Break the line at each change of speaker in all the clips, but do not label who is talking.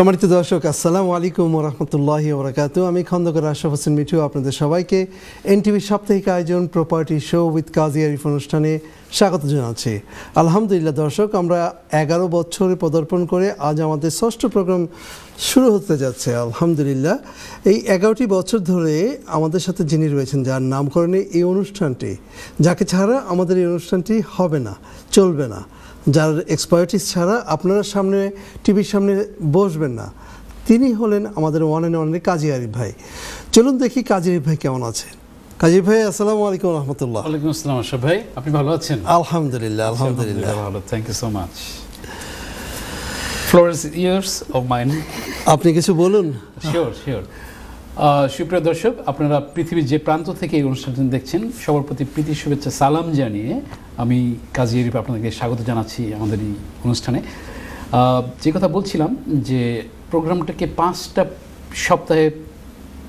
সম্মানিত দর্শক আসসালামু আলাইকুম রহমতুল্লাহ বরকাত আমি খন্দকার আশরাফ হোসেন মিঠু আপনাদের সবাইকে এনটিভির সাপ্তাহিক আয়োজন property show with Kazi Arif অনুষ্ঠানে স্বাগত জানাচ্ছি আলহামদুলিল্লাহ দর্শক আমরা এগারো বছরে পদার্পণ করে আজ আমাদের ষষ্ঠ প্রোগ্রাম শুরু হতে যাচ্ছে আলহামদুলিল্লাহ এই এগারোটি বছর ধরে আমাদের সাথে যিনি রয়েছেন যার নামকরণে এই অনুষ্ঠানটি যাকে ছাড়া আমাদের এই অনুষ্ঠানটি হবে না চলবে না যার এক্সপার্টিস ছাড়া আপনারা সামনে টিভির সামনে বসবেন না তিনি হলেন আমাদের one and only Kazi Arif ভাই চলুন দেখি কাজী আরিফ ভাই কেমন আছেন কাজী ভাই আসসালামু আলাইকুম রহমতুল্লাহ
ওয়ালাইকুম আসসালাম আশরাফ ভাই আপনি ভালো আছেন আলহামদুলিল্লাহ আচ্ছা, আলহামদুলিল্লাহ ভালো thank you so much floor years of mind আপনি কিছু বলুন শিওর শিওর সুপ্রিয় দর্শক আপনারা পৃথিবীর যে প্রান্ত থেকে এই অনুষ্ঠানটি দেখছেন সবার প্রতি প্রীতি শুভেচ্ছা সালাম জানিয়ে আমি কাজী এরিফ আপনাদেরকে স্বাগত জানাচ্ছি আমাদের এই অনুষ্ঠানে যে কথা বলছিলাম যে প্রোগ্রামটাকে পাঁচটা সপ্তাহে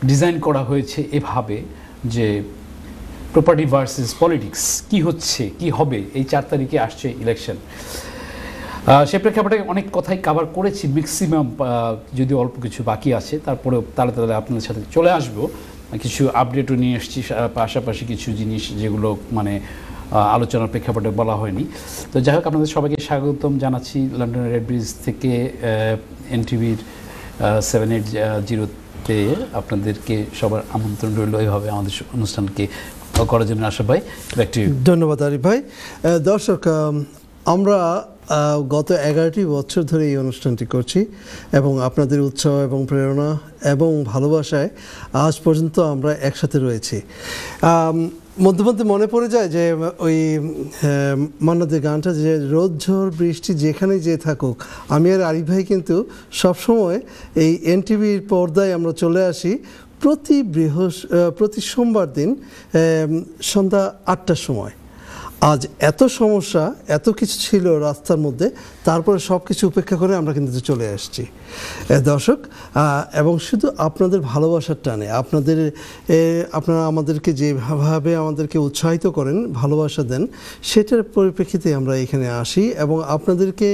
ডিজাইন করা হয়েছে এভাবে যে প্রপার্টি ভার্সেস পলিটিক্স কি হচ্ছে কি হবে এই চার তারিখে আসছে ইলেকশন সে প্রেক্ষাপটে অনেক কথাই কাভার করেছি ম্যাক্সিমাম যদি অল্প কিছু বাকি আছে তারপরে তাহলে তাহলে আপনাদের সাথে চলে আসবো কিছু আপডেটও নিয়ে এসেছি পাশাপাশি কিছু জিনিস যেগুলো মানে আলোচনার প্রেক্ষাপটে বলা হয়নি তো যাই হোক আপনাদের সবাইকে স্বাগতম জানাচ্ছি লন্ডনের রেড ব্রিজ থেকে এনটিভির সেভেন এইট জিরোতে আপনাদেরকে সবার আমন্ত্রণ রইল এইভাবে আমাদের অনুষ্ঠানকে করার জন্য আশা ভাই
ধন্যবাদ আরিফ ভাই দর্শক আমরা গত এগারোটি বছর ধরে এই অনুষ্ঠানটি করছি এবং আপনাদের উৎসাহ এবং প্রেরণা এবং ভালোবাসায় আজ পর্যন্ত আমরা একসাথে রয়েছি মধ্যে মধ্যে মনে পড়ে যায় যে ওই মান্নাদের গানটা যে রোদ ঝড় বৃষ্টি যেখানে যে থাকুক আমি আর আরিফ ভাই কিন্তু সবসময় এই এনটিভির পর্দায় আমরা চলে আসি প্রতি বৃহস্প প্রতি সোমবার দিন সন্ধ্যা আটটার সময় আজ এত সমস্যা এত কিছু ছিল রাস্তার মধ্যে তারপরে সব কিছু উপেক্ষা করে আমরা কিন্তু চলে আসছি দর্শক এবং শুধু আপনাদের ভালোবাসার টানে আপনাদের আপনারা আমাদেরকে যেভাবে আমাদেরকে উৎসাহিত করেন ভালোবাসা দেন সেটার পরিপ্রেক্ষিতে আমরা এখানে আসি এবং আপনাদেরকে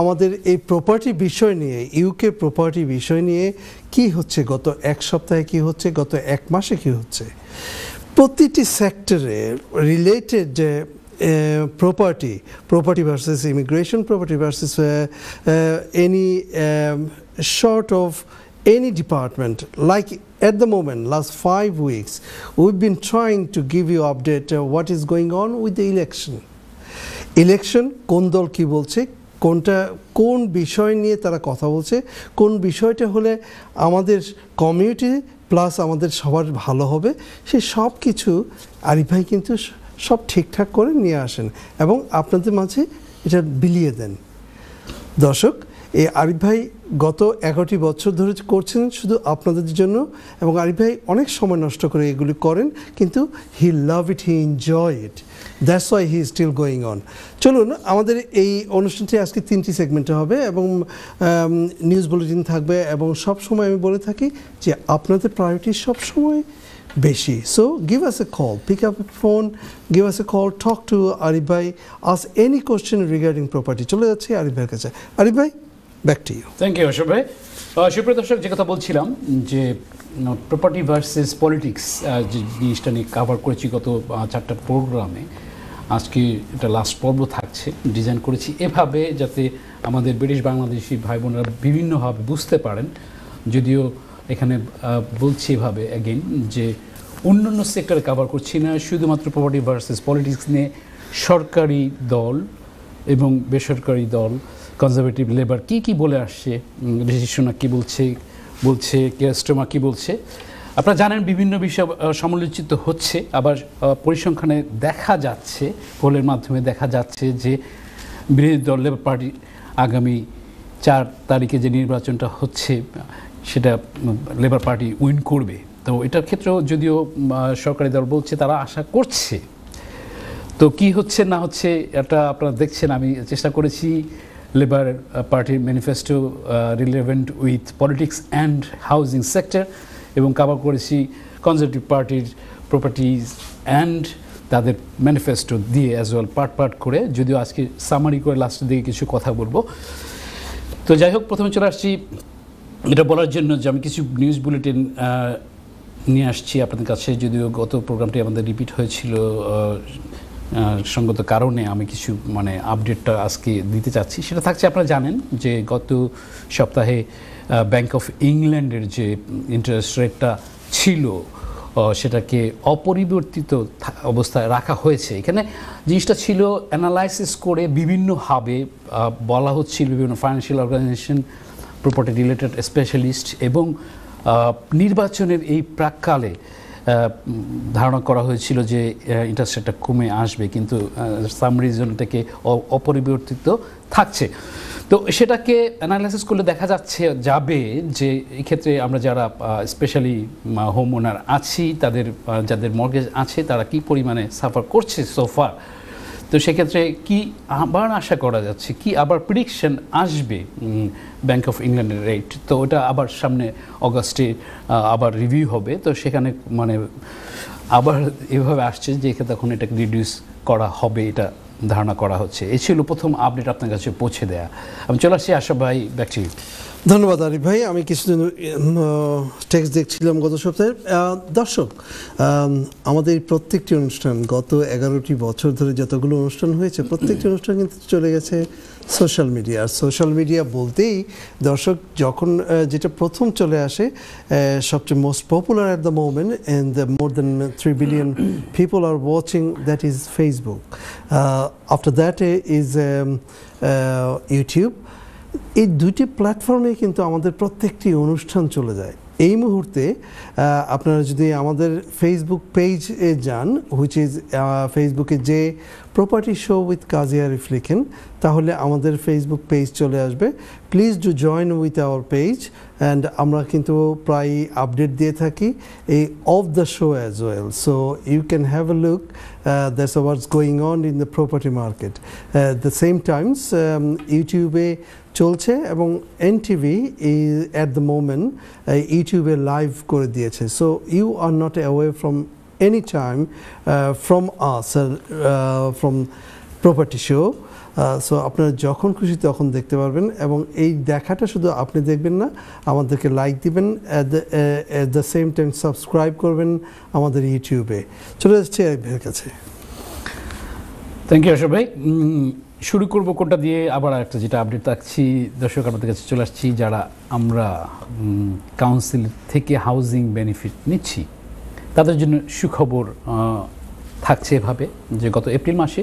আমাদের এই প্রপার্টি বিষয় নিয়ে ইউকে প্রপার্টি বিষয় নিয়ে কি হচ্ছে গত এক সপ্তাহে কি হচ্ছে গত এক মাসে কি হচ্ছে প্রতিটি সেক্টরে রিলেটেড যে property property versus immigration property versus any sort of any department like at the moment last five weeks we've been trying to give you update what is going on with the election election কোন দল কী বলছে কোনটা কোন বিষয় নিয়ে তারা কথা বলছে কোন বিষয়টা হলে আমাদের কমিউনিটি প্লাস আমাদের সবার ভালো হবে সে সব কিছু আরিফ ভাই কিন্তু সব ঠিকঠাক করে নিয়ে আসেন এবং আপনাদের মাঝে এটা বিলিয়ে দেন দর্শক এই আরিফ ভাই গত এগারোটি বছর ধরে করছেন শুধু আপনাদের জন্য এবং আরিফ ভাই অনেক সময় নষ্ট করে এগুলি করেন কিন্তু he love it he enjoy it that's why he still going on চলুন আমাদের এই অনুষ্ঠানটি আজকে তিনটি সেগমেন্টে হবে এবং নিউজ বুলেটিন থাকবে এবং সব সময় আমি বলে থাকি যে আপনাদের প্রায়োরিটি সবসময় বেশি so give us a call pick up phone give us a call talk to Arif ভাই ask any question regarding property চলে যাচ্ছে আরিফ
ভাইয়ের কাছে আরিফ ভাই back to you thank you Ashok ভাই সুপ্রিয় দর্শক যে কথা বলছিলাম যে প্রপার্টি ভার্সেস পলিটিক্স যে জিনিসটা নিয়ে কাভার করেছি গত চারটা প্রোগ্রামে আজকে এটা লাস্ট পর্ব থাকছে ডিজাইন করেছি এভাবে যাতে আমাদের ব্রিটিশ বাংলাদেশি ভাই বোনেরা বিভিন্নভাবে বুঝতে পারেন যদিও এখানে বলছি এভাবে অ্যাগেন যে অন্য অন্য সেক্টর কাভার করছি না শুধুমাত্র প্রপার্টি ভার্সেস পলিটিক্স নিয়ে সরকারি দল এবং বেসরকারি দল কনজারভেটিভ লেবার কি কি বলে আসছে ঋষি কী বলছে বলছে কেস্টমা কী বলছে আপনারা জানেন বিভিন্ন বিষয় সমালোচিত হচ্ছে আবার পরিসংখ্যানে দেখা যাচ্ছে পোলের মাধ্যমে দেখা যাচ্ছে যে বিরোধী দল লেবার পার্টি আগামী চার তারিখে যে নির্বাচনটা হচ্ছে সেটা লেবার পার্টি উইন করবে তো এটার ক্ষেত্রেও যদিও সরকারি দল বলছে তারা আশা করছে তো কি হচ্ছে না হচ্ছে এটা আপনারা দেখছেন আমি চেষ্টা করেছি Labour uh, Party manifesto uh, relevant with politics and housing sector এবং কাবার করেছি কনজারভেটিভ পার্টির প্রপার্টিজ অ্যান্ড তাদের ম্যানিফেস্টো দিয়ে অ্যাজ ওয়েল পার্ট পার্ট করে যদিও আজকে সামারি করে লাস্টের দিকে কিছু কথা বলবো তো যাই হোক প্রথমে চলে আসছি এটা বলার জন্য যে আমি কিছু নিউজ বুলেটিন নিয়ে আসছি আপনাদের কাছে যদিও গত প্রোগ্রামটি আমাদের রিপিট হয়েছিল সঙ্গত কারণে আমি কিছু মানে আপডেটটা আজকে দিতে চাচ্ছি সেটা থাকছে আপনারা জানেন যে গত সপ্তাহে ব্যাংক অফ ইংল্যান্ডের যে ইন্টারেস্ট রেটটা ছিল সেটাকে অপরিবর্তিত অবস্থায় রাখা হয়েছে এখানে জিনিসটা ছিল অ্যানালাইসিস করে বিভিন্ন হাবে বলা হচ্ছিল বিভিন্ন financial organisation property related specialist এবং নির্বাচনের এই প্রাককালে ধারণা করা হয়েছিল যে ইন্টারেস্ট রেটটা কমে আসবে কিন্তু সাম রিজন থেকে অপরিবর্তিত থাকছে তো সেটাকে অ্যানালাইসিস করলে দেখা যাচ্ছে যাবে যে ক্ষেত্রে আমরা যারা স্পেশালি হোম ওনার আছি তাদের যাদের মর্গেজ আছে তারা কি পরিমাণে সাফার করছে সোফার তো সেক্ষেত্রে কি আবার আশা করা যাচ্ছে কি আবার প্রিডিকশন আসবে ব্যাংক অফ ইংল্যান্ডের রেট তো ওটা আবার সামনে অগাস্টে আবার রিভিউ হবে তো সেখানে মানে আবার এভাবে আসছে যে তখন এটাকে রিডিউস করা হবে এটা ধারণা করা হচ্ছে এ ছিল প্রথম আপডেট আপনার কাছে পৌঁছে দেয়া আমি চলে আসছি আশা ভাই ব্যাক
ধন্যবাদ আরিফ ভাই আমি কিছুদিন টেক্সট দেখছিলাম গত সপ্তাহে দর্শক আমাদের প্রত্যেকটি অনুষ্ঠান গত এগারোটি বছর ধরে যতগুলো অনুষ্ঠান হয়েছে প্রত্যেকটি অনুষ্ঠান কিন্তু চলে গেছে সোশ্যাল মিডিয়া আর সোশ্যাল মিডিয়া বলতেই দর্শক যখন যেটা প্রথম চলে আসে সবচেয়ে most popular at the moment and the more than three billion people are watching that is Facebook after that is YouTube এই দুইটি প্ল্যাটফর্মে কিন্তু আমাদের প্রত্যেকটি অনুষ্ঠান চলে যায় এই মুহূর্তে আপনারা যদি আমাদের ফেসবুক পেজ এ যান হুইচ ইজ ফেসবুকে যে প্রপার্টি শো উইথ কাজিয়া রিফ লিখেন তাহলে আমাদের ফেসবুক পেজ চলে আসবে please do join with our page and আমরা কিন্তু প্রায় আপডেট দিয়ে থাকি এই of the show as well so you can have a look that's what's going on in the property market the same times ইউটিউবে চলছে এবং এনটিভি এই অ্যাট দ্য মোমেন্ট ইউটিউবে লাইভ করে দিয়েছে so you are not away from any time from us from property show so আপনারা যখন খুশি তখন দেখতে পারবেন এবং এই দেখাটা শুধু আপনি দেখবেন না আমাদেরকে লাইক দিবেন at the same time subscribe করবেন আমাদের ইউটিউবে চলে যাচ্ছে ভাইয়ের কাছে
থ্যাংক ইউ অশোক ভাই শুরু করবো কোনটা দিয়ে আবার একটা যেটা আপডেট রাখছি দর্শক আপনাদের কাছে চলে আসছি যারা আমরা কাউন্সিল থেকে হাউজিং বেনিফিট নিচ্ছি তাদের জন্য সুখবর থাকছে এভাবে যে গত এপ্রিল মাসে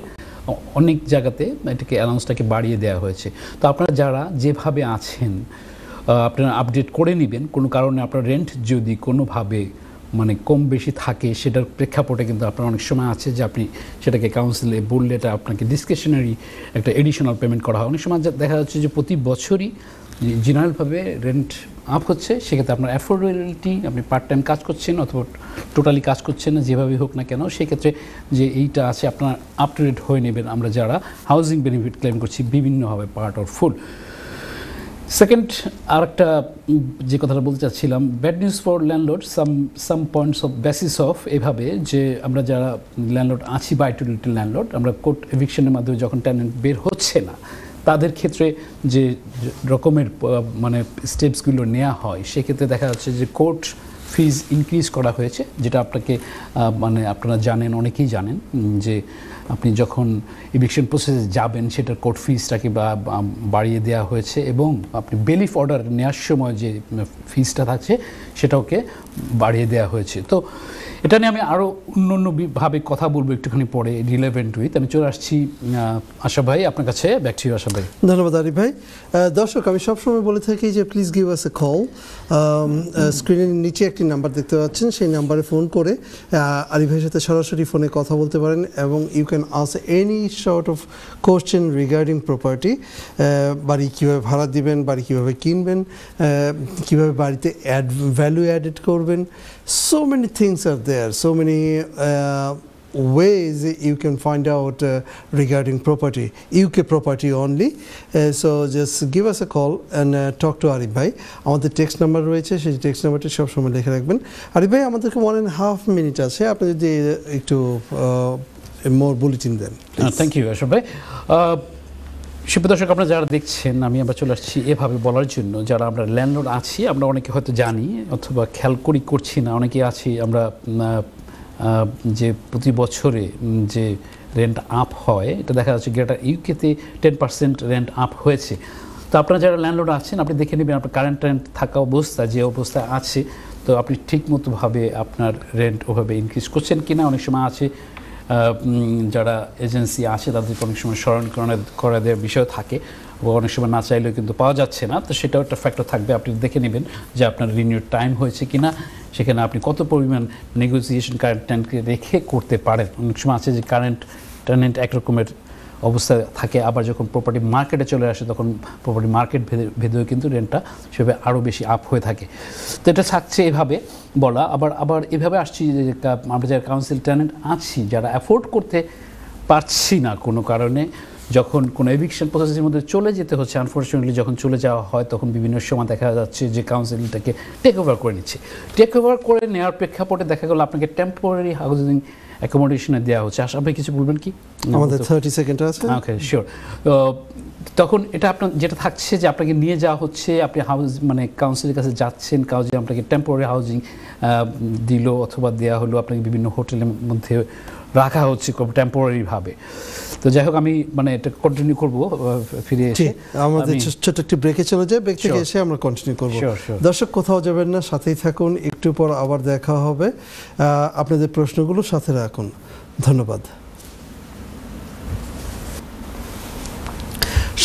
অনেক জায়গাতে এটাকে অ্যানাউন্সটাকে বাড়িয়ে দেওয়া হয়েছে তো আপনারা যারা যেভাবে আছেন আপনারা আপডেট করে নেবেন কোনো কারণে আপনার রেন্ট যদি কোনোভাবে মানে কম বেশি থাকে সেটার প্রেক্ষাপটে কিন্তু আপনার অনেক সময় আছে যে আপনি সেটাকে কাউন্সিলে বললে এটা আপনাকে ডিসকেশনারি একটা এডিশনাল পেমেন্ট করা হয় অনেক সময় দেখা যাচ্ছে যে প্রতি বছরই জেনারেলভাবে রেন্ট আপ হচ্ছে সেক্ষেত্রে আপনার অ্যাফোর্ডেবিলিটি আপনি পার্ট টাইম কাজ করছেন অথবা টোটালি কাজ করছেন না যেভাবেই হোক না কেন সেক্ষেত্রে যে এইটা আছে আপনার আপ টু ডেট হয়ে নেবেন আমরা যারা হাউজিং বেনিফিট ক্লেম করছি বিভিন্নভাবে পার্ট অর ফুল সেকেন্ড আরেকটা যে কথাটা বলতে চাচ্ছিলাম bad news for landlord some some points of basis of এভাবে যে আমরা যারা ল্যান্ডলোড আছি বাই টু ল্যান্ডলোড আমরা কোর্ট এভিকশনের মাধ্যমে যখন ট্যানেন্ট বের হচ্ছে না তাদের ক্ষেত্রে যে রকমের মানে স্টেপসগুলো নেওয়া হয় সেক্ষেত্রে দেখা যাচ্ছে যে কোর্ট ফিজ ইনক্রিজ করা হয়েছে যেটা আপনাকে মানে আপনারা জানেন অনেকেই জানেন যে আপনি যখন ইভিকশন প্রসেসে যাবেন সেটার কোর্ট ফিজটাকে বা বাড়িয়ে দেওয়া হয়েছে এবং আপনি বেলিফ অর্ডার নেওয়ার সময় যে ফিজটা থাকছে সেটাকে বাড়িয়ে দেওয়া হয়েছে তো এটা নিয়ে আমি আরও অন্য অন্যভাবে কথা বলবো একটুখানি পরে রিলেভেন্ট উইথ আমি চলে আসছি আশা ভাই আপনার কাছে ব্যাক টু আশা ভাই
ধন্যবাদ আরিফ ভাই দর্শক আমি সবসময় বলে থাকি যে please give us a call স্ক্রিনের নিচে একটি নাম্বার দেখতে পাচ্ছেন সেই নাম্বারে ফোন করে আরিফ ভাইয়ের সাথে সরাসরি ফোনে কথা বলতে পারেন এবং you can ask any sort of question regarding property বাড়ি কীভাবে ভাড়া দিবেন বাড়ি কীভাবে কিনবেন কীভাবে বাড়িতে অ্যাড ভ্যালু অ্যাডেড করবেন so many things are there so many uh, ways you can find out uh, regarding property UK property only uh, so just give us a call and talk to Arif bhai amader text number royeche she text number ta shob shomoy lekhe rakhben Arif one and a half minutes. ache apni jodi ektu
more bulletin then uh, thank you ashok দর্শক আপনারা যারা দেখছেন আমি আবার চলে আসছি এভাবে বলার জন্য যারা আমরা ল্যান্ডলোড আছি আমরা অনেকে হয়তো জানি অথবা খেয়াল করি করছি না অনেকে আছি আমরা যে প্রতি বছরে যে রেন্ট আপ হয় এটা দেখা যাচ্ছে গ্রেটার ইউকেতে টেন পার্সেন্ট রেন্ট আপ হয়েছে তো আপনারা যারা ল্যান্ডলোড আছেন আপনি দেখে নেবেন আপনার কারেন্ট রেন্ট থাকা অবস্থা যে অবস্থা আছে তো আপনি ঠিকমতোভাবে আপনার রেন্ট ওভাবে ইনক্রিজ করছেন কিনা অনেক সময় আছে যারা এজেন্সি আছে তাদেরকে অনেক সময় স্মরণ করে দেওয়ার বিষয় থাকে অনেক সময় না চাইলেও কিন্তু পাওয়া যাচ্ছে না তো সেটাও একটা ফ্যাক্টর থাকবে আপনি দেখে নেবেন যে আপনার রিনিউ টাইম হয়েছে কি না সেখানে আপনি কত পরিমাণ নেগোসিয়েশন কারেন্ট রেখে করতে পারেন অনেক সময় আছে যে কারেন্ট টেন্ট একরকমের অবস্থা থাকে আবার যখন প্রপার্টি মার্কেটে চলে আসে তখন প্রপার্টি মার্কেট ভেদেও কিন্তু রেন্টটা সেভাবে আরও বেশি আপ হয়ে থাকে তো এটা থাকছে এভাবে বলা আবার আবার এভাবে আসছি যে আমরা যারা কাউন্সিল ট্যানেন্ট আছি যারা অ্যাফোর্ড করতে পারছি না কোনো কারণে যখন কোনো এভিকশন প্রসেসের মধ্যে চলে যেতে হচ্ছে আনফর্চুনেটলি যখন চলে যাওয়া হয় তখন বিভিন্ন সময় দেখা যাচ্ছে যে কাউন্সিলটাকে টেক ওভার করে নিচ্ছে টেক ওভার করে নেওয়ার প্রেক্ষাপটে দেখা গেলো আপনাকে টেম্পোরারি হাউজিং অ্যাকোমোডেশনে দেওয়া হচ্ছে আশা আপনি কিছু বলবেন কি আমাদের থার্টি সেকেন্ড আছে ওকে হ্যাঁ, শিওর তখন এটা আপনার যেটা থাকছে যে আপনাকে নিয়ে যাওয়া হচ্ছে আপনি হাউস মানে কাউন্সিলের কাছে যাচ্ছেন কাউজে আপনাকে টেম্পোরারি হাউজিং দিল অথবা দেওয়া হলো আপনাকে বিভিন্ন হোটেলের মধ্যে রাখা হচ্ছে খুব টেম্পোরারিভাবে তো যাই হোক আমি মানে এটা কন্টিনিউ করব ফিরে এসে আমাদের
ছোট্ট একটি ব্রেকে চলে যাই ব্রেক থেকে এসে আমরা কন্টিনিউ করব
দর্শক কোথাও যাবেন না সাথেই থাকুন
একটু পর আবার দেখা হবে আপনাদের প্রশ্নগুলো সাথে রাখুন ধন্যবাদ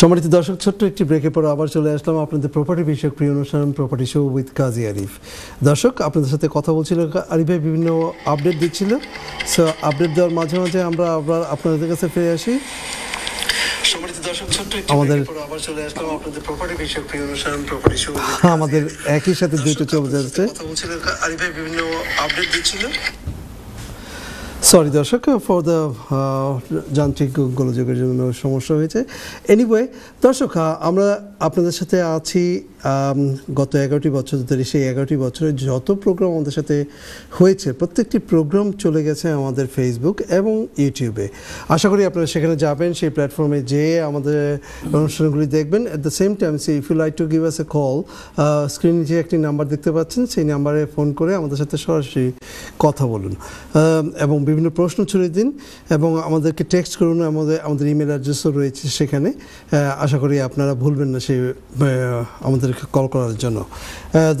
সম্মানিত দর্শক ছোট্ট একটি ব্রেকে পরে আবার চলে আসলাম আপনাদের প্রপার্টি বিষয়ক প্রিয় অনুষ্ঠান property show with Kazi Arif দর্শক আপনাদের সাথে কথা বলছিল আরিফ ভাই বিভিন্ন আপডেট দিচ্ছিল সো আপডেট দেওয়ার মাঝে মাঝে আমরা আবার আপনাদের কাছে ফিরে আসি আমাদের হ্যাঁ, আমাদের একই সাথে দুটো চলে যাচ্ছে বিভিন্ন আপডেট দিচ্ছিল সরি দর্শক ফর দ্য uh, যান্ত্রিক গোলযোগের জন্য সমস্যা হয়েছে এনিওয়ে দর্শক আমরা আপনাদের সাথে আছি গত এগারোটি বছর ধরে সেই এগারোটি বছরে যত প্রোগ্রাম আমাদের সাথে হয়েছে প্রত্যেকটি প্রোগ্রাম চলে গেছে আমাদের ফেসবুক এবং ইউটিউবে আশা করি আপনারা সেখানে যাবেন সেই প্ল্যাটফর্মে যেয়ে আমাদের অনুষ্ঠানগুলি দেখবেন at the same time see if you like to give us a call স্ক্রিনে যে একটি নাম্বার দেখতে পাচ্ছেন সেই নাম্বারে ফোন করে আমাদের সাথে সরাসরি কথা বলুন এবং বিভিন্ন প্রশ্ন ছড়িয়ে দিন এবং আমাদেরকে টেক্সট করুন আমাদের আমাদের ইমেল অ্যাড্রেসও রয়েছে সেখানে আশা করি আপনারা ভুলবেন না সেই আমাদেরকে কল করার জন্য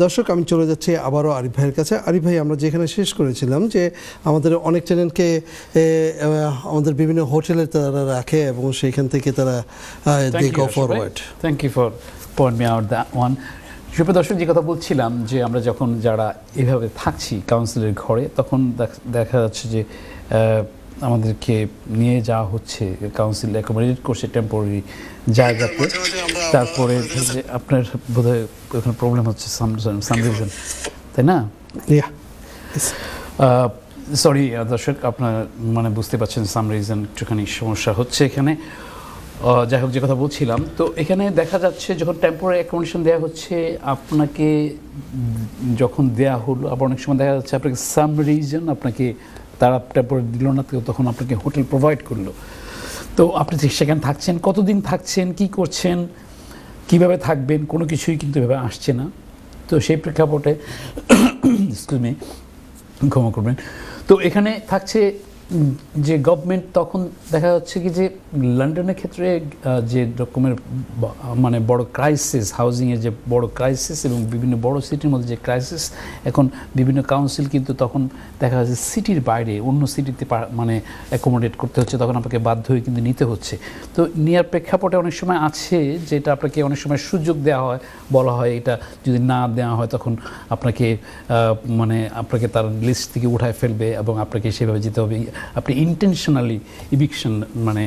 দর্শক আমি চলে যাচ্ছি আবারও আরিফ ভাইয়ের কাছে আরিফ ভাই আমরা যেখানে শেষ করেছিলাম যে আমাদের অনেক চ্যানেলকে আমাদের বিভিন্ন হোটেলে তারা রাখে এবং সেইখান থেকে তারা they go forward
thank you for point me out that one সুপ্রদর্শন দর্শক যে কথা বলছিলাম যে আমরা যখন যারা এভাবে থাকছি কাউন্সিলের ঘরে তখন দেখা যাচ্ছে যে আমাদেরকে নিয়ে যাওয়া হচ্ছে কাউন্সিল অ্যাকোমোডেট করছে টেম্পোরারি জায়গাতে তারপরে আপনার বোধহয় ওখানে প্রবলেম হচ্ছে তাই না সরি দর্শক আপনার মানে বুঝতে পারছেন সামরিজন একটুখানি সমস্যা হচ্ছে এখানে যাই হোক যে কথা বলছিলাম তো এখানে দেখা যাচ্ছে যখন টেম্পোরারি অ্যাকোমোডেশন দেওয়া হচ্ছে আপনাকে যখন দেওয়া হলো আবার অনেক সময় দেখা যাচ্ছে আপনাকে সাম রিজন আপনাকে তারা টেম্পোরারি দিল না তখন আপনাকে হোটেল প্রোভাইড করলো তো আপনি ঠিক সেখানে থাকছেন কতদিন থাকছেন কি করছেন কিভাবে থাকবেন কোনো কিছুই কিন্তু এভাবে আসছে না তো সেই প্রেক্ষাপটে স্কুল ক্ষমা করবেন তো এখানে থাকছে যে গভর্নমেন্ট তখন দেখা যাচ্ছে কি যে লন্ডনের ক্ষেত্রে যে রকমের মানে বড় ক্রাইসিস হাউজিংয়ের যে বড় ক্রাইসিস এবং বিভিন্ন বড় সিটির মধ্যে যে ক্রাইসিস এখন বিভিন্ন কাউন্সিল কিন্তু তখন দেখা যাচ্ছে সিটির বাইরে অন্য সিটিতে মানে অ্যাকোমোডেট করতে হচ্ছে তখন আপনাকে বাধ্য হয়ে কিন্তু নিতে হচ্ছে তো নেওয়ার প্রেক্ষাপটে অনেক সময় আছে যেটা আপনাকে অনেক সময় সুযোগ দেওয়া হয় বলা হয় এটা যদি না দেওয়া হয় তখন আপনাকে মানে আপনাকে তার লিস্ট থেকে উঠায় ফেলবে এবং আপনাকে সেভাবে যেতে হবে আপনি ইন্টেনশনালি ইভিকশন মানে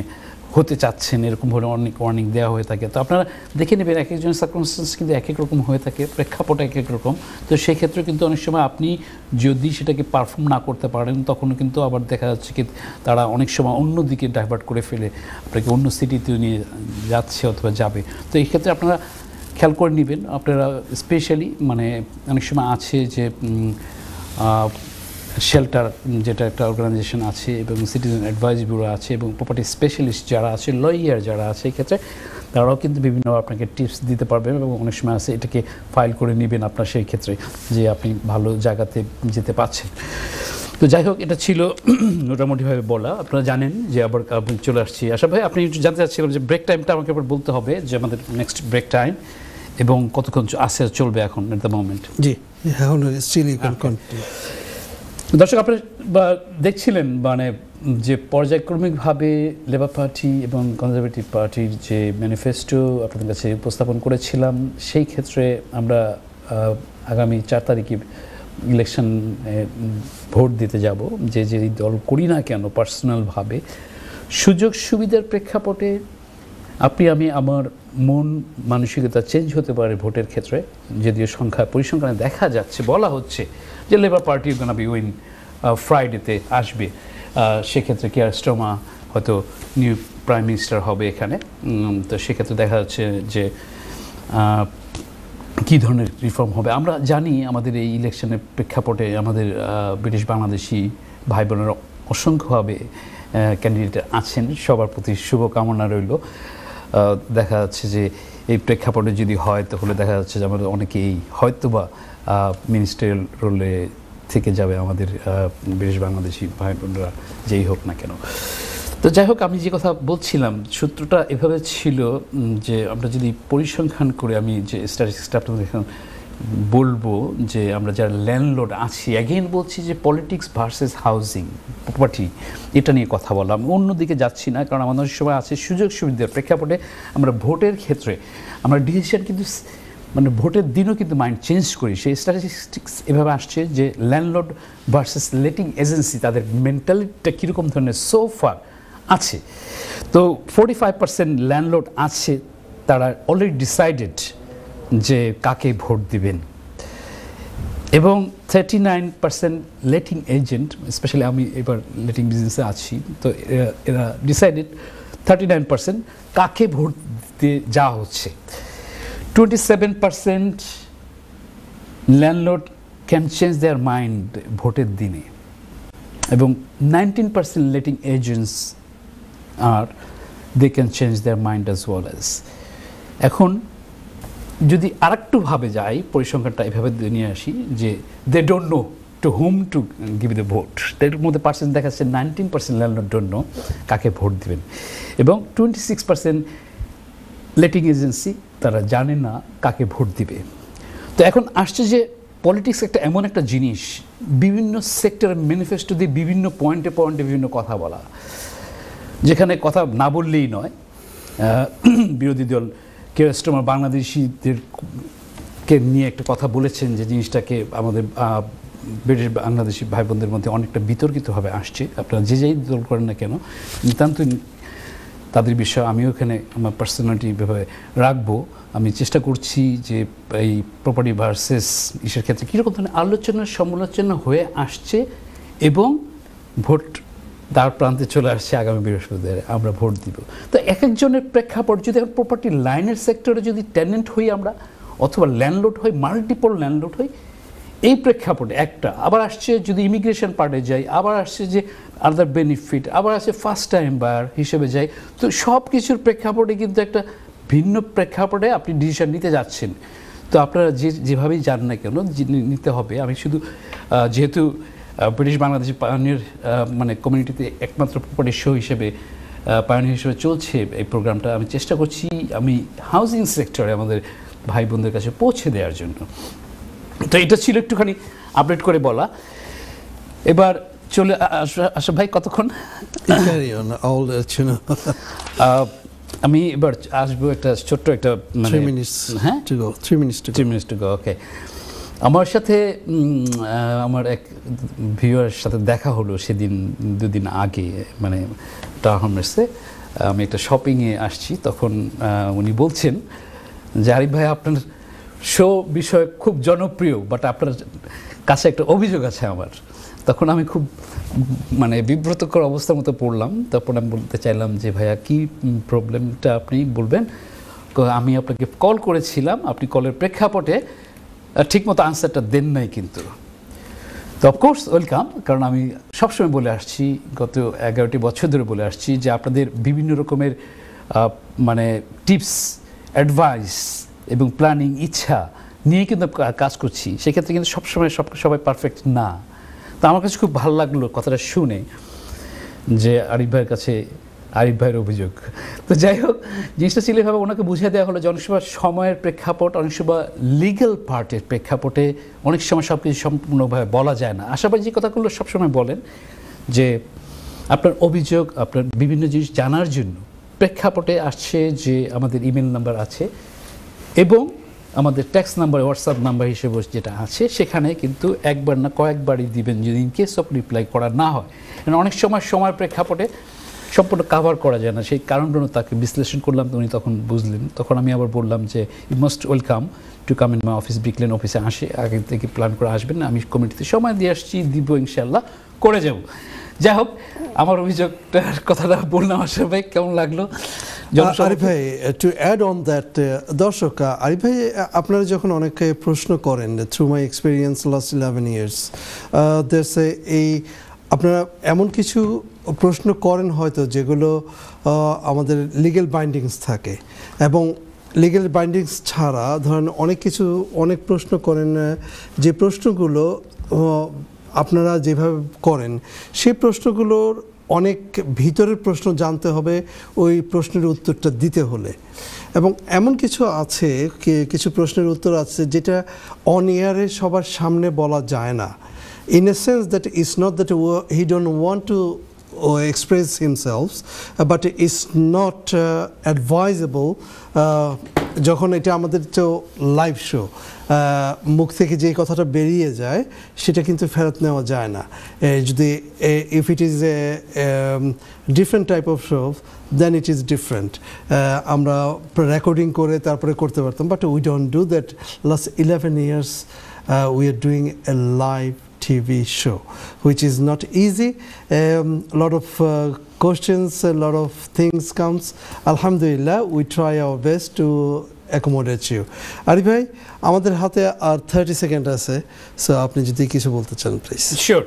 হতে চাচ্ছেন এরকম ভাবে অনেক ওয়ার্নিং দেওয়া হয়ে থাকে তো আপনারা দেখে নেবেন এক একজনের সার্কমস্টেন্স কিন্তু এক এক রকম হয়ে থাকে প্রেক্ষাপট এক এক রকম তো সেক্ষেত্রে কিন্তু অনেক সময় আপনি যদি সেটাকে পারফর্ম না করতে পারেন তখন কিন্তু আবার দেখা যাচ্ছে কি তারা অনেক সময় অন্য দিকে ডাইভার্ট করে ফেলে আপনাকে অন্য সিটিতে নিয়ে যাচ্ছে অথবা যাবে তো এই ক্ষেত্রে আপনারা খেয়াল করে নেবেন আপনারা স্পেশালি মানে অনেক সময় আছে যে শেল্টার যেটা একটা অর্গানাইজেশন আছে এবং সিটিজেন অ্যাডভাইস ব্যুরো আছে এবং প্রপার্টি স্পেশালিস্ট যারা আছে লয়ার যারা আছে এক্ষেত্রে তারাও কিন্তু বিভিন্ন আপনাকে টিপস দিতে পারবেন এবং অনেক সময় আছে এটাকে ফাইল করে নেবেন আপনার সেই ক্ষেত্রে যে আপনি ভালো জায়গাতে যেতে পারছেন তো যাই হোক এটা ছিল মোটামুটিভাবে বলা আপনারা জানেন যে আবার চলে আসছি আশা ভাই আপনি একটু জানতে চাচ্ছিলাম যে ব্রেক টাইমটা আমাকে আবার বলতে হবে যে আমাদের নেক্সট ব্রেক টাইম এবং কতক্ষণ আসে চলবে এখন এট দ্য মোমেন্ট জি এখন হ্যাঁ, স্টিল দর্শক বা দেখছিলেন মানে যে পর্যায়ক্রমিকভাবে লেবার পার্টি এবং কনজারভেটিভ পার্টির যে ম্যানিফেস্টো আপনাদের কাছে উপস্থাপন করেছিলাম সেই ক্ষেত্রে আমরা আগামী চার তারিখে ইলেকশন ভোট দিতে যাব যে যে দল করি না কেন পার্সোনালভাবে সুযোগ সুবিধার প্রেক্ষাপটে আপনি আমি আমার মন মানসিকতা চেঞ্জ হতে পারে ভোটের ক্ষেত্রে যদিও সংখ্যা পরিসংখ্যানে দেখা যাচ্ছে বলা হচ্ছে যে Labour Party gonna be win ফ্রাইডেতে আসবে সেক্ষেত্রে কেয়ার স্টোমা হয়তো নিউ প্রাইম মিনিস্টার হবে এখানে তো সেক্ষেত্রে দেখা যাচ্ছে যে কী ধরনের রিফর্ম হবে আমরা জানি আমাদের এই ইলেকশনের প্রেক্ষাপটে আমাদের ব্রিটিশ বাংলাদেশি ভাই বোনেরা অসংখ্যভাবে ক্যান্ডিডেট আছেন সবার প্রতি শুভকামনা রইল দেখা যাচ্ছে যে এই প্রেক্ষাপটে যদি হয় তাহলে দেখা যাচ্ছে যে আমাদের অনেকেই হয়তোবা মিনিস্ট্রিয়াল রোলে থেকে যাবে আমাদের বেশ বাংলাদেশি ভাই বোনরা যেই হোক না কেন তো যাই হোক আমি যে কথা বলছিলাম সূত্রটা এভাবে ছিল যে আমরা যদি পরিসংখ্যান করে আমি যে স্ট্যাটিস্টিক্সটা আপনাদের বলবো যে আমরা যারা ল্যান্ডলোড আছি অ্যাগেন বলছি যে পলিটিক্স ভার্সেস হাউজিং প্রপার্টি এটা নিয়ে কথা বললাম অন্যদিকে যাচ্ছি না কারণ আমাদের সময় আছে সুযোগ সুবিধার প্রেক্ষাপটে আমরা ভোটের ক্ষেত্রে আমরা ডিসিশন কিন্তু মানে ভোটের দিনও কিন্তু মাইন্ড চেঞ্জ করি সেই স্ট্যাটিস্টিক্স এভাবে আসছে যে ল্যান্ডলর্ড ভার্সেস লেটিং এজেন্সি তাদের মেন্টালিটিটা কীরকম ধরনের সোফার আছে তো ফোর্টি ফাইভ পার্সেন্ট ল্যান্ডলোড আছে তারা অলরেডি ডিসাইডেড যে কাকে ভোট দিবেন এবং thirty nine percent letting agent specially আমি এবার লেটিং বিজনেসে আছি তো এরা ডিসাইডেড থার্টি নাইন পার্সেন্ট কাকে ভোট দিতে যাওয়া হচ্ছে 27% landlord can change their mind ভোটের দিনে এবং nineteen percent letting agents are they can change their mind as well as এখন যদি আর একটুভাবে যাই পরিসংখ্যানটা এভাবে নিয়ে আসি যে they don't know to whom to give the vote এর মধ্যে পার্সেন্ট দেখাচ্ছে যাচ্ছে nineteen percent landlord don't know কাকে ভোট দেবেন এবং twenty six percent letting agency তারা জানে না কাকে ভোট দিবে তো এখন আসছে যে পলিটিক্স একটা এমন একটা জিনিস বিভিন্ন সেক্টরের ম্যানিফেস্টো দিয়ে বিভিন্ন পয়েন্টে পয়েন্টে বিভিন্ন কথা বলা যেখানে কথা না বললেই নয় বিরোধী দল বাংলাদেশিদের বাংলাদেশিদেরকে নিয়ে একটা কথা বলেছেন যে জিনিসটাকে আমাদের ব্রিটিশ বাংলাদেশি ভাই বোনদের মধ্যে অনেকটা বিতর্কিতভাবে আসছে আপনারা যে যাই দল করেন না কেন নিতান্তই তাদের বিষয়ে আমিও এখানে আমার পার্সোনালিটি ভাবে রাখবো আমি চেষ্টা করছি যে এই প্রপার্টি ভার্সেস ইসের ক্ষেত্রে কীরকম ধরনের আলোচনা সমালোচনা হয়ে আসছে এবং ভোট তার প্রান্তে চলে আসছে আগামী বৃহস্পতিবার আমরা ভোট দিব তো এক একজনের প্রেক্ষাপট যদি এখন প্রপার্টি লাইনের সেক্টরে যদি ট্যালেন্ট হই আমরা অথবা ল্যান্ডলোড হই মাল্টিপল ল্যান্ডলোড হই এই প্রেক্ষাপটে একটা আবার আসছে যদি ইমিগ্রেশন পার্টে যাই আবার আসছে যে আদার বেনিফিট আবার আসছে ফার্স্ট টাইম বায়ার হিসেবে যাই তো সব কিছুর প্রেক্ষাপটে কিন্তু একটা ভিন্ন প্রেক্ষাপটে আপনি ডিসিশন নিতে যাচ্ছেন তো আপনারা যে যেভাবেই যান না কেন নিতে হবে আমি শুধু যেহেতু ব্রিটিশ বাংলাদেশি পায়নির মানে কমিউনিটিতে একমাত্র প্রপার্টির শো হিসেবে পায়নি হিসেবে চলছে এই প্রোগ্রামটা আমি চেষ্টা করছি আমি হাউজিং সেক্টরে আমাদের ভাই বোনদের কাছে পৌঁছে দেওয়ার জন্য তো এটা ছিল একটুখানি আপডেট করে বলা এবার চলে আসা ভাই কতক্ষণ আমি এবার আসবো একটা ছোট্ট একটা মানে হ্যাঁ আমার সাথে আমার এক ভিউয়ার সাথে দেখা হলো সেদিন দুদিন আগে মানে টাহামেসে আমি একটা শপিংয়ে আসছি তখন উনি বলছেন যে আরিফ ভাই আপনার শো বিষয় খুব জনপ্রিয় বাট আপনার কাছে একটা অভিযোগ আছে আমার তখন আমি খুব মানে বিব্রতকর অবস্থার মতো পড়লাম তারপর আমি বলতে চাইলাম যে ভাইয়া কি প্রবলেমটা আপনি বলবেন আমি আপনাকে কল করেছিলাম আপনি কলের প্রেক্ষাপটে ঠিকমতো আনসারটা দেন নাই কিন্তু তো অফকোর্স ওয়েলকাম কারণ আমি সবসময় বলে আসছি গত এগারোটি বছর ধরে বলে আসছি যে আপনাদের বিভিন্ন রকমের মানে টিপস অ্যাডভাইস এবং প্ল্যানিং ইচ্ছা নিয়ে কিন্তু কাজ করছি সেক্ষেত্রে কিন্তু সবসময় সব সবাই পারফেক্ট না তো আমার কাছে খুব ভালো লাগলো কথাটা শুনে যে আরিফ ভাইয়ের কাছে আরিফ ভাইয়ের অভিযোগ তো যাই হোক জিনিসটা ছিল এভাবে ওনাকে বুঝিয়ে দেওয়া হলো যে অনেক সময় সময়ের প্রেক্ষাপট অনেক সময় লিগাল পার্টের প্রেক্ষাপটে অনেক সময় সব কিছু সম্পূর্ণভাবে বলা যায় না আশাবাদ যে কথাগুলো সবসময় বলেন যে আপনার অভিযোগ আপনার বিভিন্ন জিনিস জানার জন্য প্রেক্ষাপটে আসছে যে আমাদের ইমেল নাম্বার আছে এবং আমাদের ট্যাক্স নাম্বার হোয়াটসঅ্যাপ নাম্বার হিসেবে যেটা আছে সেখানে কিন্তু একবার না কয়েকবারই দিবেন যদি ইন কেস অফ রিপ্লাই করা না হয় কারণ অনেক সময় সময়ের প্রেক্ষাপটে সম্পূর্ণ কাভার করা যায় না সেই কারণগুলো তাকে বিশ্লেষণ করলাম উনি তখন বুঝলেন তখন আমি আবার বললাম যে you must welcome to come in my office Brick Lane অফিসে আসে আগে থেকে প্ল্যান করে আসবেন আমি কমিটিতে সময় দিয়ে আসছি দিব ইনশাল্লাহ করে যাব যাই হোক আমার অভিযোগটার কথাটা বললাম আশা ভাই কেমন লাগলো আরিফ ভাই
টু অ্যাড অন দ্যাট দর্শক আরিফ ভাই আপনারা যখন অনেকে প্রশ্ন করেন through my experience last eleven years দেশে এই আপনারা এমন কিছু প্রশ্ন করেন হয়তো যেগুলো আমাদের লিগেল বাইন্ডিংস থাকে এবং লিগেল বাইন্ডিংস ছাড়া ধরেন অনেক কিছু অনেক প্রশ্ন করেন যে প্রশ্নগুলো আপনারা যেভাবে করেন সে প্রশ্নগুলোর অনেক ভিতরের প্রশ্ন জানতে হবে ওই প্রশ্নের উত্তরটা দিতে হলে এবং এমন কিছু আছে কিছু প্রশ্নের উত্তর আছে যেটা অন ইয়ারে সবার সামনে বলা যায় না in a sense that is not that he don't want to uh express himself, but it's not advisable uh, যখন এটা আমাদের তো লাইভ শো মুখ থেকে যে কথাটা বেরিয়ে যায় সেটা কিন্তু ফেরত নেওয়া যায় না যদি if it is a different type of show then it is different আমরা রেকর্ডিং করে তারপরে করতে পারতাম but we don't do that last eleven years we are doing a live TV show, which is not easy. A um, lot of uh, questions, a lot of things comes. Alhamdulillah, we try our best to accommodate you আরে ভাই আমাদের হাতে আর thirty second আছে so আপনি যদি কিছু বলতে
চান প্লিজ শিওর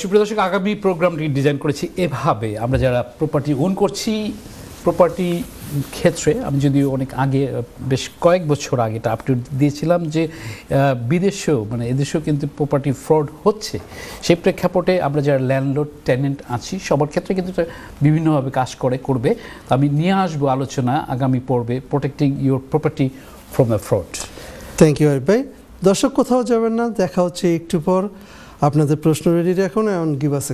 সুপ্রিয় দর্শক আগামী প্রোগ্রামটি ডিজাইন করেছি এভাবে আমরা যারা প্রপার্টি ওন করছি প্রপার্টি ক্ষেত্রে আমি যদিও অনেক আগে বেশ কয়েক বছর আগে এটা আপডেট দিয়েছিলাম যে বিদেশেও মানে এদেশেও কিন্তু প্রপার্টি ফ্রড হচ্ছে সেই প্রেক্ষাপটে আমরা যারা ল্যান্ডলোড ট্যানেন্ট আছি সবার ক্ষেত্রে কিন্তু বিভিন্নভাবে কাজ করে করবে আমি নিয়ে আসবো আলোচনা আগামী পর্বে protecting your property from the fraud thank you ভাই দর্শক কোথাও যাবেন না দেখা হচ্ছে একটু পর
আপনাদের প্রশ্ন রেডি রাখুন এমন গিভ আস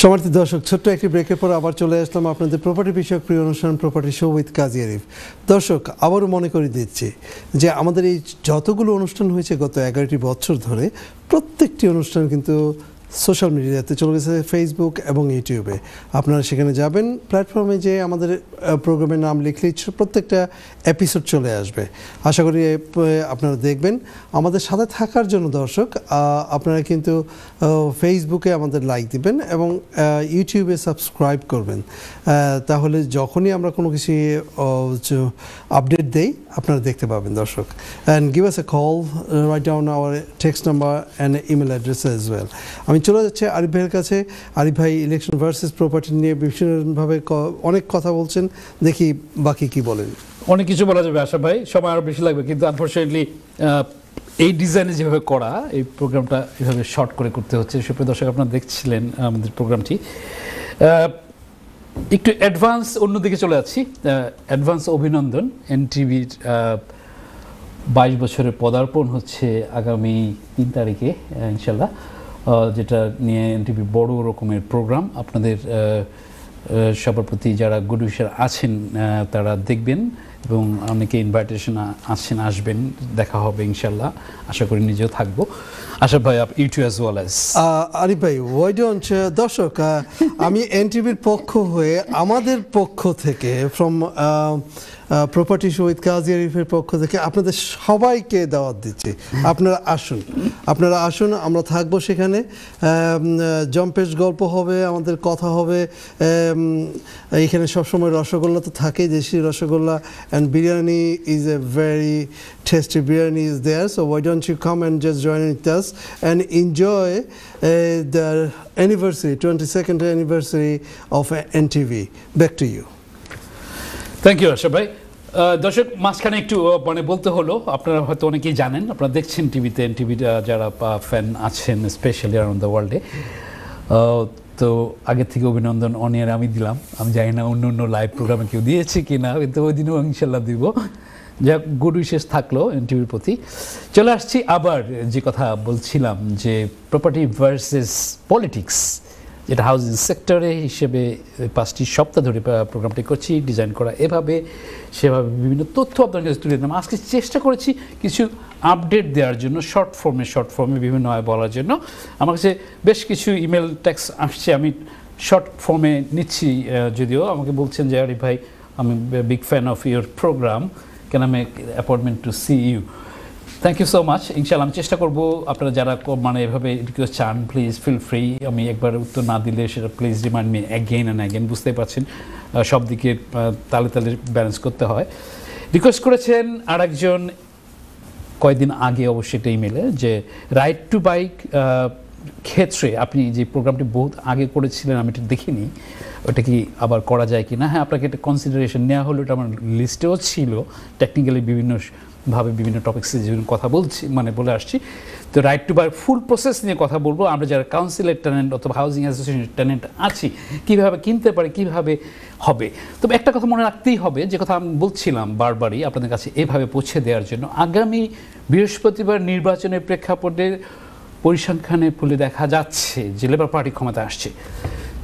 সমার্থী দর্শক ছোট্ট একটি ব্রেকের পর আবার চলে আসলাম আপনাদের প্রপার্টি বিষয়ক প্রিয় অনুষ্ঠান property show with Kazi Arif দর্শক আবারও মনে করে দিচ্ছি যে আমাদের এই যতগুলো অনুষ্ঠান হয়েছে গত এগারোটি বছর ধরে প্রত্যেকটি অনুষ্ঠান কিন্তু সোশ্যাল মিডিয়াতে চলে গেছে ফেসবুক এবং ইউটিউবে আপনারা সেখানে যাবেন প্ল্যাটফর্মে যে আমাদের প্রোগ্রামের নাম লিখলে প্রত্যেকটা এপিসোড চলে আসবে আশা করি আপনারা দেখবেন আমাদের সাথে থাকার জন্য দর্শক আপনারা কিন্তু ফেসবুকে আমাদের লাইক দিবেন এবং ইউটিউবে সাবস্ক্রাইব করবেন তাহলে যখনই আমরা কোনো কিছু আপডেট দেই আপনারা দেখতে পাবেন দর্শক and give us a call write down our text number and email address as well আমি চলে যাচ্ছে আরিফ ভাইয়ের কাছে আরিফ ভাই ইলেকশন ভার্সেস প্রপার্টি নিয়ে বিভিন্নভাবে অনেক কথা বলছেন দেখি বাকি কি বলেন
অনেক কিছু বলা যাবে আশা ভাই সময় আরও বেশি লাগবে কিন্তু আনফর্চুনেটলি এই ডিজাইনে যেভাবে করা এই প্রোগ্রামটা এভাবে শর্ট করে করতে হচ্ছে সুপ্রিয় দর্শক আপনারা দেখছিলেন আমাদের প্রোগ্রামটি একটু অ্যাডভান্স অন্যদিকে চলে যাচ্ছি অ্যাডভান্স অভিনন্দন এনটিভির বাইশ বছরের পদার্পণ হচ্ছে আগামী তিন তারিখে ইনশাল্লাহ যেটা নিয়ে এনটিভি বড় রকমের প্রোগ্রাম আপনাদের সবার প্রতি যারা গুড উইশার আছেন তারা দেখবেন এবং অনেকে ইনভাইটেশন আসছেন আসবেন দেখা হবে ইনশাল্লাহ আশা করি নিজেও থাকবো আশা ভাই up you too as well as
Arif ভাই ওয়াই ডোন্ট দর্শক আমি এনটিভির পক্ষ হয়ে আমাদের পক্ষ থেকে ফ্রম প্রপার্টি শহীদ কাজী আরিফের পক্ষ থেকে আপনাদের সবাইকে দাওয়াত দিচ্ছি আপনারা আসুন আপনারা আসুন আমরা থাকবো সেখানে জম্পেশ গল্প হবে আমাদের কথা হবে এখানে সবসময় রসগোল্লা তো থাকে দেশি rasgulla and biryani is a very tasty biryani is there so why don't you come and just join in us and enjoy the anniversary twenty second anniversary of N TV
back to you thank you আশা ভাই দর্শক মাঝখানে একটু মানে বলতে হলো আপনারা হয়তো অনেকেই জানেন আপনারা দেখছেন টিভিতে এনটিভি যারা ফ্যান আছেন স্পেশালি অ্যারাউন্ড দ্য ওয়ার্ল্ডে তো আগের থেকে অভিনন্দন অনিয়ার আমি দিলাম আমি জানি না অন্য অন্য লাইভ প্রোগ্রামে কেউ দিয়েছে কি না কিন্তু ওই দিনও ইনশাল্লাহ দিব যা গুড উইশেস থাকলো এনটিভির প্রতি চলে আসছি আবার যে কথা বলছিলাম যে প্রপার্টি ভার্সেস পলিটিক্স যেটা হাউজিং সেক্টরে হিসেবে পাঁচটি সপ্তাহ ধরে প্রোগ্রামটি করছি ডিজাইন করা এভাবে সেভাবে বিভিন্ন তথ্য আপনার কাছে তুলে দিলাম আজকে চেষ্টা করেছি কিছু আপডেট দেওয়ার জন্য শর্ট ফর্মে শর্ট ফর্মে বিভিন্ন আয় বলার জন্য আমার কাছে বেশ কিছু ইমেল ট্যাক্স আসছে আমি শর্ট ফর্মে নিচ্ছি যদিও আমাকে বলছেন যে আরে ভাই আমি big fan of your programme কেন আমি appointment to see you thank you so much ইনশাল্লাহ আমি চেষ্টা করবো আপনারা যারা মানে এভাবে রিকোয়েস্ট চান প্লিজ ফিল ফ্রি আমি একবার উত্তর না দিলে সেটা please remind me again and again বুঝতে পারছেন সব দিকে তালে তালে ব্যালেন্স করতে হয় রিকোয়েস্ট করেছেন আর একজন কয়েকদিন আগে অবশ্যই এটা ইমেলে যে রাইড টু বাইক ক্ষেত্রে আপনি যে প্রোগ্রামটি বহুত আগে করেছিলেন আমি এটা দেখিনি ওটা কি আবার করা যায় কি না হ্যাঁ আপনাকে এটা কনসিডারেশন নেওয়া হলো এটা আমার লিস্টেও ছিল টেকনিক্যালি বিভিন্ন ভাবে বিভিন্ন টপিক্সে যেগুলো কথা বলছি মানে বলে আসছি তো right to buy full process নিয়ে কথা বলবো আমরা যারা কাউন্সিলের ট্যালেন্ট অথবা হাউজিং অ্যাসোসিয়েশনের ট্যালেন্ট আছি কীভাবে কিনতে পারে কীভাবে হবে তবে একটা কথা মনে রাখতেই হবে যে কথা আমি বলছিলাম বারবারই আপনাদের কাছে এভাবে পৌঁছে দেওয়ার জন্য আগামী বৃহস্পতিবার নির্বাচনের প্রেক্ষাপটে পরিসংখ্যানে ফুলে দেখা যাচ্ছে যে লেবার পার্টি ক্ষমতা আসছে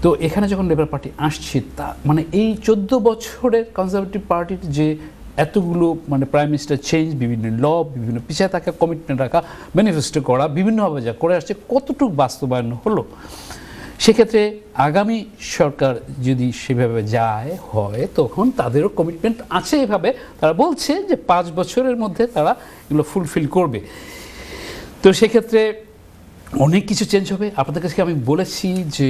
তো এখানে যখন লেবার পার্টি আসছে তা মানে এই চোদ্দ বছরের কনজারভেটিভ পার্টির যে এতগুলো মানে প্রাইম মিনিস্টার চেঞ্জ বিভিন্ন ল বিভিন্ন পিছিয়ে থাকা কমিটমেন্ট রাখা ম্যানিফেস্টো করা বিভিন্নভাবে যা করে আসছে কতটুকু বাস্তবায়ন হলো সেক্ষেত্রে আগামী সরকার যদি সেভাবে যায় হয় তখন তাদেরও কমিটমেন্ট আছে এভাবে তারা বলছে যে পাঁচ বছরের মধ্যে তারা এগুলো ফুলফিল করবে তো সেক্ষেত্রে অনেক কিছু চেঞ্জ হবে আপনাদের কাছে আমি বলেছি যে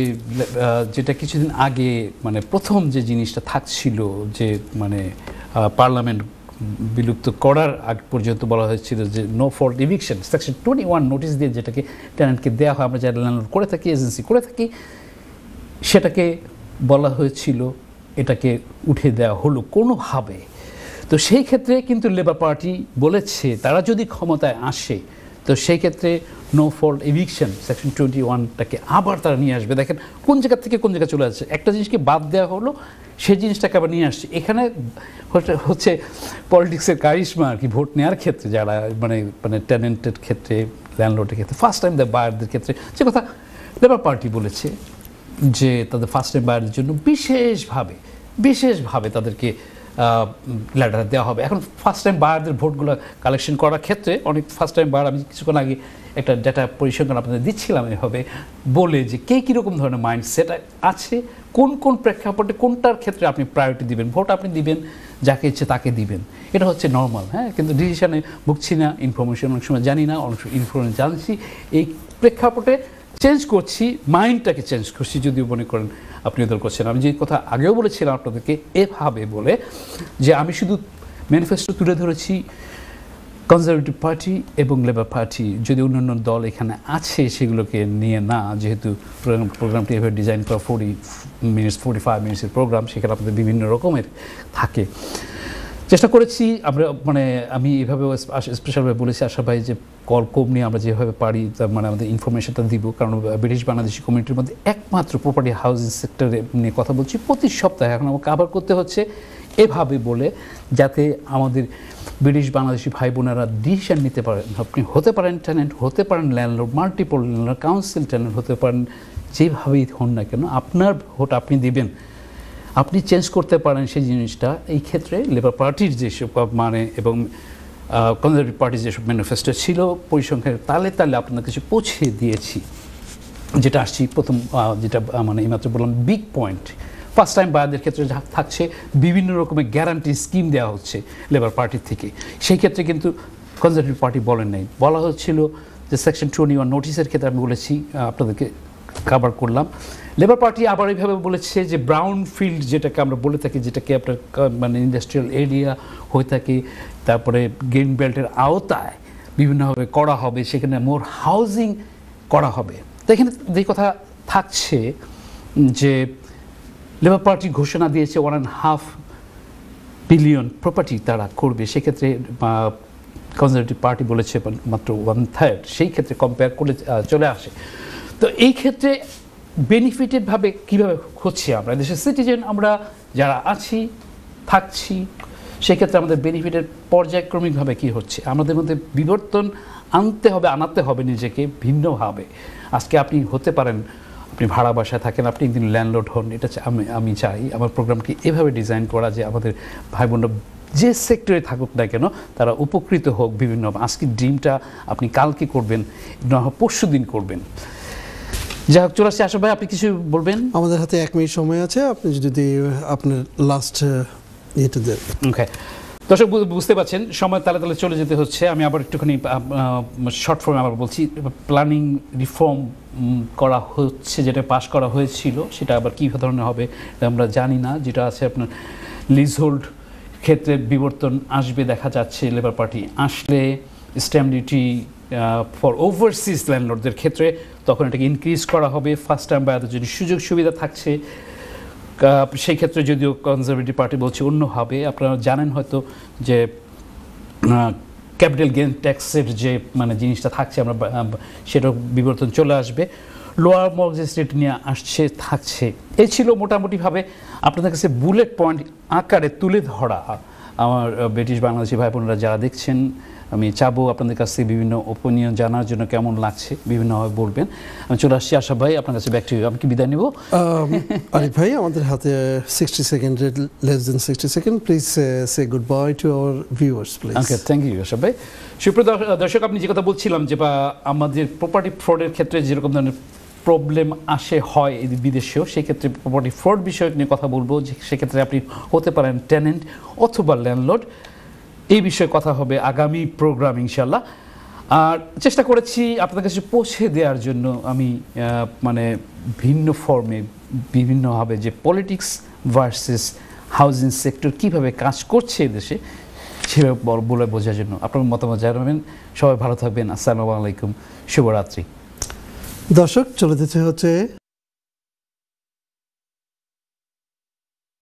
যেটা কিছুদিন আগে মানে প্রথম যে জিনিসটা থাকছিল যে মানে পার্লামেন্ট বিলুপ্ত করার আগ পর্যন্ত বলা হয়েছিল যে no fault eviction section twenty one notice দিয়ে যেটাকে ট্যানেন্টকে দেওয়া হয় আমরা যারা ল্যান্ডলোড করে থাকি এজেন্সি করে থাকি সেটাকে বলা হয়েছিল এটাকে উঠে দেওয়া হলো কোনোভাবে তো সেই ক্ষেত্রে কিন্তু লেবার পার্টি বলেছে তারা যদি ক্ষমতায় আসে তো সেই ক্ষেত্রে no fault eviction section twenty ওয়ানটাকে আবার তারা নিয়ে আসবে দেখেন কোন জায়গা থেকে কোন জায়গায় চলে আসছে একটা জিনিসকে বাদ দেওয়া হলো সেই জিনিসটাকে আবার নিয়ে আসছে এখানে হচ্ছে পলিটিক্সের কারিশমা আর কি ভোট নেওয়ার ক্ষেত্রে যারা মানে মানে ট্যালেন্টের ক্ষেত্রে ল্যান্ডলোডের ক্ষেত্রে ফার্স্ট টাইম দ্য বায়ারদের ক্ষেত্রে যে কথা লেবার পার্টি বলেছে যে তাদের ফার্স্ট টাইম বায়ারদের জন্য বিশেষভাবে বিশেষভাবে তাদেরকে ল্যাডার দেওয়া হবে এখন ফার্স্ট টাইম বায়ারদের ভোটগুলো কালেকশন করার ক্ষেত্রে অনেক ফার্স্ট টাইম বায়ার আমি কিছুক্ষণ আগে একটা ডেটা পরিসংখ্যান আপনাদের দিচ্ছিলাম এভাবে বলে যে কে কীরকম ধরনের মাইন্ডসেট আছে কোন কোন প্রেক্ষাপটে কোনটার ক্ষেত্রে আপনি প্রায়োরিটি দিবেন ভোট আপনি দিবেন যাকে ইচ্ছে তাকে দিবেন এটা হচ্ছে নর্মাল হ্যাঁ কিন্তু ডিসিশানে ভুগছি না ইনফরমেশন অনেক সময় জানি না অনেক সময় ইনফরমেশন জানছি এই প্রেক্ষাপটে চেঞ্জ করছি মাইন্ডটাকে চেঞ্জ করছি যদি মনে করেন আপনি ওদের করছেন আমি যে কথা আগেও বলেছিলাম আপনাদেরকে এভাবে বলে যে আমি শুধু ম্যানিফেস্টো তুলে ধরেছি কনজারভেটিভ পার্টি এবং লেবার পার্টি যদি অন্যান্য দল এখানে আছে সেগুলোকে নিয়ে না যেহেতু প্রোগ্রামটি এভাবে ডিজাইন করা ফোর্টি মিনিটস ফোর্টি ফাইভ মিনিটসের প্রোগ্রাম সেখানে আপনাদের বিভিন্ন রকমের থাকে চেষ্টা করেছি আমরা মানে আমি এভাবে স্পেশালভাবে বলেছি আশা ভাই যে কল কম নিয়ে আমরা যেভাবে পারি তার মানে আমাদের ইনফরমেশনটা দিব কারণ ব্রিটিশ বাংলাদেশি কমিউনিটির মধ্যে একমাত্র প্রপার্টি হাউজিং সেক্টরে নিয়ে কথা বলছি প্রতি সপ্তাহে এখন আমাকে আবার করতে হচ্ছে এভাবে বলে যাতে আমাদের ব্রিটিশ বাংলাদেশি ভাই বোনেরা ডিসিশন নিতে পারেন আপনি হতে পারেন ট্যালেন্ট হতে পারেন landlord multiple landlord council talent হতে পারেন যেভাবেই হন না কেন আপনার ভোট আপনি দিবেন আপনি চেঞ্জ করতে পারেন সেই জিনিসটা এই ক্ষেত্রে লেবার পার্টির যেসব মানে এবং কনজারভেটিভ পার্টির যেসব ম্যানিফেস্টো ছিল পরিসংখ্যানের তালে তালে আপনার কিছু পৌঁছে দিয়েছি যেটা আসছি প্রথম যেটা মানে এইমাত্র বললাম বিগ পয়েন্ট ফার্স্ট টাইম বায়াদের ক্ষেত্রে যা থাকছে বিভিন্ন রকমের গ্যারান্টি স্কিম দেওয়া হচ্ছে লেবার পার্টির থেকে সেই ক্ষেত্রে কিন্তু কনজারভেটিভ পার্টি বলেন নাই বলা হচ্ছিল যে সেকশন টোয়েন্টি ওয়ান নোটিসের ক্ষেত্রে আমি বলেছি আপনাদেরকে কভার করলাম লেবার পার্টি আবার এইভাবে বলেছে যে ব্রাউন ফিল্ড যেটাকে আমরা বলে থাকি যেটাকে আপনার মানে ইন্ডাস্ট্রিয়াল এরিয়া হয়ে থাকে তারপরে গ্রিন বেল্টের আওতায় বিভিন্নভাবে করা হবে সেখানে মোর হাউজিং করা হবে তো এখানে যে কথা থাকছে যে লেবার পার্টি ঘোষণা দিয়েছে one and half billion property তারা করবে সেক্ষেত্রে কনজারভেটিভ পার্টি বলেছে মাত্র ওয়ান থার্ড সেই ক্ষেত্রে কম্পেয়ার করে চলে আসে তো এই ক্ষেত্রে বেনিফিটেডভাবে কীভাবে হচ্ছে আমরা দেশের সিটিজেন আমরা যারা আছি থাকছি সেক্ষেত্রে আমাদের বেনিফিটের পর্যায়ক্রমিকভাবে কি হচ্ছে আমাদের মধ্যে বিবর্তন আনতে হবে আনাতে হবে নিজেকে ভিন্নভাবে আজকে আপনি হতে পারেন আপনি ভাড়া বাসায় থাকেন আপনি একদিন ল্যান্ডলোড হন এটা আমি আমি চাই আমার প্রোগ্রামটি এভাবে ডিজাইন করা যে আমাদের ভাই বোনরা যে সেক্টরে থাকুক না কেন তারা উপকৃত হোক বিভিন্ন আজকে ড্রিমটা আপনি কালকে করবেন না পরশু দিন করবেন যাই হোক চুরাশি আসো ভাই আপনি কিছু বলবেন আমাদের হাতে এক মিনিট সময় আছে আপনি যদি
আপনার লাস্ট
ইয়েটা দেন ওকে দর্শক বুঝতে পারছেন সময় তালে তালে চলে যেতে হচ্ছে আমি আবার একটুখানি শর্ট ফর্মে আবার বলছি প্ল্যানিং রিফর্ম করা হচ্ছে যেটা পাশ করা হয়েছিল সেটা আবার কী ধরনের হবে আমরা জানি না যেটা আছে আপনার লিজহোল্ড ক্ষেত্রে বিবর্তন আসবে দেখা যাচ্ছে লেবার পার্টি আসলে স্ট্যাম্প ডিউটি ফর ওভারসিজ ল্যান্ডলর্ডদের ক্ষেত্রে তখন এটাকে ইনক্রিজ করা হবে ফার্স্ট টাইম বায়ারদের যদি সুযোগ সুবিধা থাকছে সেই ক্ষেত্রে যদিও কনজারভেটিভ পার্টি বলছে অন্যভাবে আপনারা জানেন হয়তো যে ক্যাপিটাল গেন ট্যাক্সের যে মানে জিনিসটা থাকছে আমরা সেটার বিবর্তন চলে আসবে লোয়ার মর্গেজ নিয়ে আসছে থাকছে এ ছিল মোটামুটিভাবে আপনাদের কাছে বুলেট পয়েন্ট আকারে তুলে ধরা আমার ব্রিটিশ বাংলাদেশি ভাই বোনরা যারা দেখছেন আমি চাবো আপনাদের কাছ থেকে বিভিন্ন ওপিনিয়ন জানার জন্য কেমন লাগছে বিভিন্নভাবে বলবেন আমি চলে আসছি আশা ভাই আপনার কাছে ব্যাক আমি কি বিদায় নিব
um, আরিফ ভাই আমাদের হাতে sixty second less then sixty second please say good bye to our viewers please okay thank you
আশা ভাই সুপ্রিয় দর্শক আপনি যে কথা বলছিলাম যে বা আমাদের প্রপার্টি ফ্রডের ক্ষেত্রে যেরকম ধরনের প্রবলেম আসে হয় বিদেশেও সেক্ষেত্রে প্রপার্টি ফ্রড বিষয়ক নিয়ে কথা বলবো যে সেক্ষেত্রে আপনি হতে পারেন ট্যানেন্ট অথবা ল্যান্ডলর্ড এই বিষয়ে কথা হবে আগামী প্রোগ্রাম ইনশাল্লাহ আর চেষ্টা করেছি আপনাদের কাছে পৌঁছে দেওয়ার জন্য আমি মানে ভিন্ন ফর্মে বিভিন্নভাবে যে পলিটিক্স ভার্সেস হাউজিং সেক্টর কিভাবে কাজ করছে দেশে সেভাবে বলে বোঝার জন্য আপনার মতামত জানাবেন সবাই ভালো থাকবেন আসসালামু আলাইকুম শুভরাত্রি দর্শক চলে যেতে হচ্ছে